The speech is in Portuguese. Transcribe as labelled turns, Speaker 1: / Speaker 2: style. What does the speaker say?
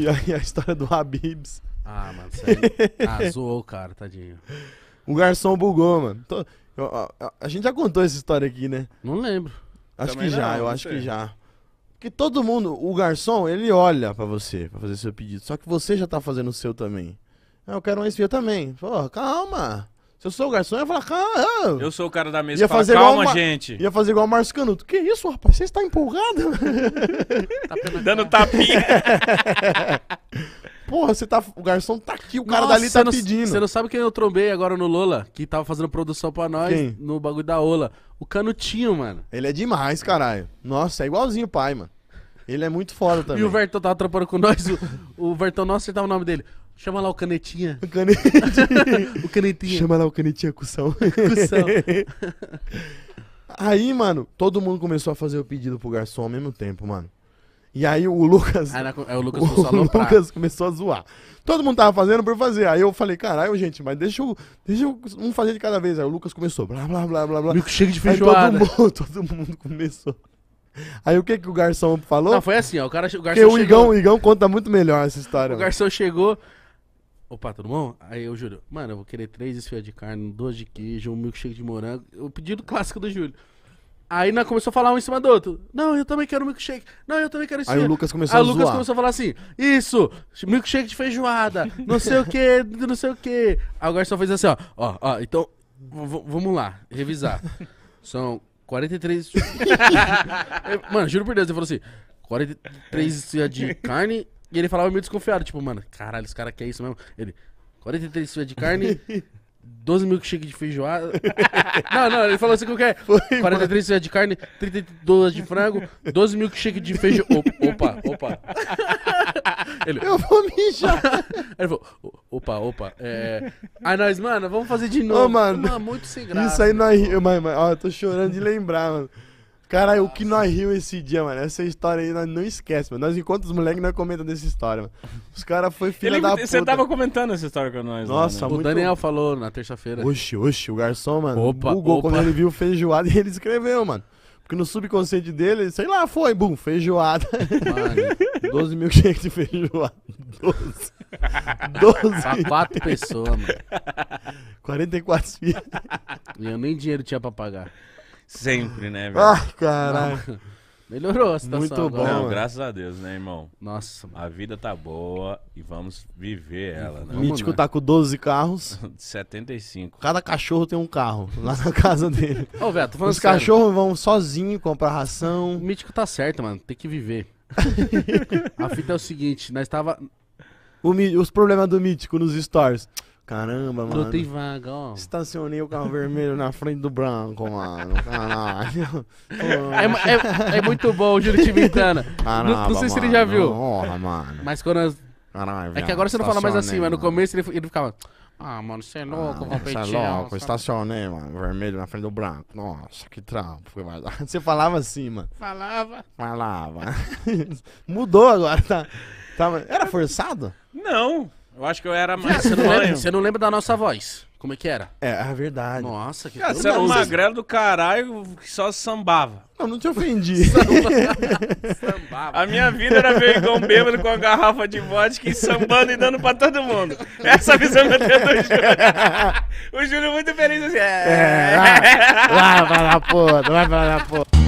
Speaker 1: E aí a história do Habibs.
Speaker 2: Ah, mano, sério. Ah, zoou o cara, tadinho.
Speaker 1: O garçom bugou, mano. Tô- eu- a- a- a gente já contou essa história aqui, né? Não lembro. Acho Também que já, eu acho sei. que já. Porque todo mundo, o garçom, ele olha pra você, pra fazer seu pedido. Só que você já tá fazendo o seu também. Ah, eu quero uma esfirra também. Pô, calma. Se eu sou o garçom, eu ia falar, ah, ah. Eu sou o cara da mesa. Ia fazer fala, Calma, gente. Ia fazer igual o Márcio Canuto. Que isso, rapaz? Você está empolgado?
Speaker 2: Tá Dando tapinha.
Speaker 1: Porra, você tá. O garçom tá aqui, o cara Nossa, dali tá não- pedindo. Você
Speaker 2: não sabe quem eu trombei agora no Lola? Que tava fazendo produção pra nós Quem? no bagulho da Ola. O Canutinho, mano. Ele é
Speaker 1: demais, caralho. Nossa, é igualzinho o pai, mano. Ele é muito foda também. E o Vertão
Speaker 2: tava trampando com nós. O, o Vertão não acertava o nome dele. Chama lá o canetinha. O canetinha. o canetinha. Chama lá o canetinha, cução.
Speaker 1: aí, mano, todo mundo começou a fazer o pedido pro garçom ao mesmo tempo, mano. E aí o Lucas. Aí, ah, é, o Lucas, o Lucas começou a zoar. Todo mundo tava fazendo por fazer. Aí eu falei, caralho, gente, mas deixa eu, deixa eu um fazer de cada vez. Aí o Lucas começou, blá blá blá blá blá. Chega de feijoada. Aí, todo, mundo, todo mundo começou. Aí o que que o garçom falou? Não, foi assim, ó. O, cara, o garçom Porque chegou... o Igão, o Igão conta muito melhor essa história. O garçom
Speaker 2: chegou, Opa, tudo bom? Aí eu juro, mano, eu vou querer três esfias de carne, duas de queijo, um milkshake de morango. O pedido clássico do Júlio. Aí nós começou a falar um em cima do outro. Não, eu também quero milkshake. Não, eu também quero isso. Aí o Lucas começou Aí a o Lucas zoar. começou a falar assim: Isso, milkshake de feijoada, não sei o que, não sei o que. Agora só fez assim, ó. Ó, ó, então, vamos lá, revisar. São 43. mano, juro por Deus, ele falou assim: 43 esfias de carne e ele falava meio desconfiado, tipo, mano, caralho, esse cara quer isso mesmo. Ele, 43 fias de carne, 12 mil milkshake de feijoada. não, não, ele falou assim que Foi, 43 fias de carne, 32 de frango, 12 mil milkshake de feijoada. Opa, opa. Ele, Eu vou mijar. ele falou, opa, opa. É... Aí nós, mano, vamos fazer de novo. Ô, mano, mano muito sem graça. Isso aí nós.
Speaker 1: Mano, mano, ó, eu tô chorando de lembrar, mano. Cara, o que nós riu esse dia, mano? Essa história aí nós não esquece, mano. Nós encontramos os moleques nós comentamos essa história, mano. Os caras foi filha Ele, da puta. Você
Speaker 2: tava comentando essa história com nós, né? Nossa, lá, O muito... Daniel falou na
Speaker 1: terça-feira. Oxi, oxi, o garçom, mano, opa, bugou opa. quando ele viu feijoada e ele escreveu, mano. Porque no subconsciente dele, sei lá, foi, bum, feijoada. Mano. 12 mil quentes de feijoada. 12. 12. Pra quatro pessoas, mano.
Speaker 2: 44 filhos. E eu nem dinheiro tinha pra pagar. Sempre, né, velho? Ai, caralho. Melhorou a situação. Muito agora. bom. Não, graças a Deus, né, irmão? Nossa. Mano. A vida tá boa e vamos viver ela, né? O Mítico tá
Speaker 1: com 12 carros.
Speaker 2: 75.
Speaker 1: Cada cachorro tem um carro lá na casa dele. Ô, velho, Os cachorros vão sozinho
Speaker 2: comprar ração. O Mítico tá certo, mano. Tem que viver. a fita é o seguinte, nós
Speaker 1: tava o, os problemas do mítico nos stories. Caramba, mano. Não tem vaga, ó. Estacionei o carro vermelho na frente do branco, mano. Caralho. é, é, é, muito bom o Júlio Timitana. Caramba, não, não sei mano, se ele já viu. Porra, mano. Mas quando. As... é que agora você não fala mais assim, mas no
Speaker 2: começo ele, ele ficava. Ah, mano, você é ah, louco, ah, Você é louco,
Speaker 1: estacionei, mano. Vermelho na frente do branco. Nossa, que trampo. Você falava assim, mano. Falava. Falava. Mudou agora, tá? tá Era forçado?
Speaker 2: Não. Eu acho que eu era mais. Você não, lembra, você não lembra da nossa voz? Como é que era? É, a verdade. Nossa, que Cara, ah, você era um magrelo do caralho que só sambava. Não, não te ofendi. sambava. A minha vida era um bêbado com a garrafa de vodka e sambando e dando pra todo mundo. Essa visão que eu tenho do Júlio. o Júlio muito feliz assim. É. é vai, vai, vai pra
Speaker 1: lá, porra. Vai lá, porra.